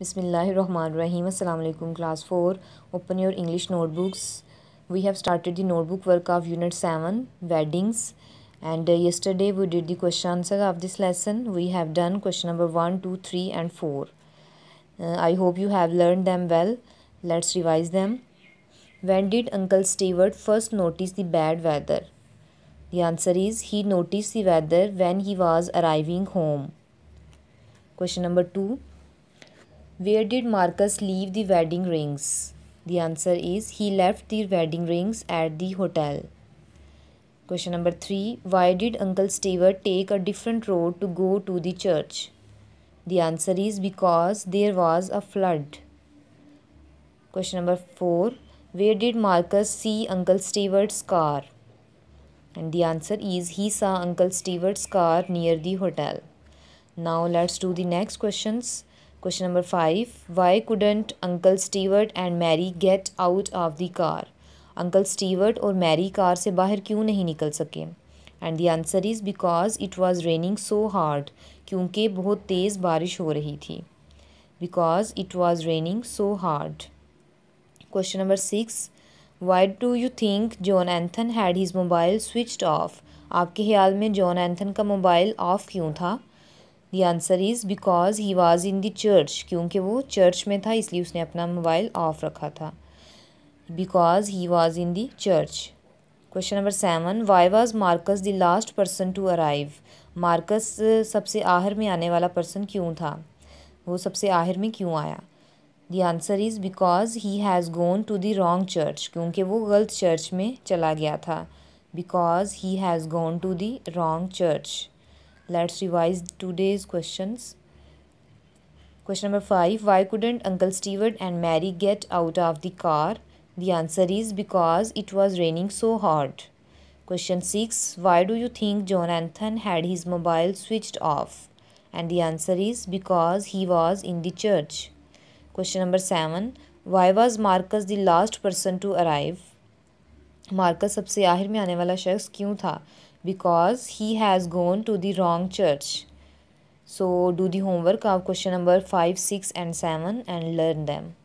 Bismillahirrahmanirrahim. Assalamu alaikum class 4. Open your English notebooks. We have started the notebook work of unit 7 weddings and uh, yesterday we did the question answer of this lesson. We have done question number 1, 2, 3 and 4. Uh, I hope you have learned them well. Let's revise them. When did Uncle Stewart first notice the bad weather? The answer is he noticed the weather when he was arriving home. Question number 2. Where did Marcus leave the wedding rings? The answer is he left the wedding rings at the hotel. Question number 3. Why did Uncle Stewart take a different road to go to the church? The answer is because there was a flood. Question number 4. Where did Marcus see Uncle Stewart's car? And the answer is he saw Uncle Stewart's car near the hotel. Now let's do the next questions. Question number five why couldn't uncle Stewart and Mary get out of the car uncle Stewart और Mary car से बाहर क्यों नहीं निकल सके and the answer is because it was raining so hard क्योंकि बहुत तेज़ बारिश हो रही थी because it was raining so hard question number six why do you think John Anthon had his mobile switched off आपके ख्याल में जॉन एंथन का मोबाइल ऑफ़ क्यों था the answer is because he was in the church क्योंकि वो church में था इसलिए उसने अपना मोबाइल ऑफ रखा था because he was in the church question number seven why was Marcus the last person to arrive Marcus सबसे आहिर में आने वाला पर्सन क्यों था वो सबसे आहिर में क्यों आया the answer is because he has gone to the wrong church क्योंकि वो गलत चर्च में चला गया था because he has gone to the wrong church Let's revise today's questions. Question number 5. Why couldn't Uncle Stewart and Mary get out of the car? The answer is because it was raining so hard. Question 6. Why do you think Jonathan had his mobile switched off? And the answer is because he was in the church. Question number 7. Why was Marcus the last person to arrive? Marcus सबसे आखिर में आने वाला शख्स क्यों था because he has gone to the wrong church. So do the homework of uh, question number 5, 6 and 7 and learn them.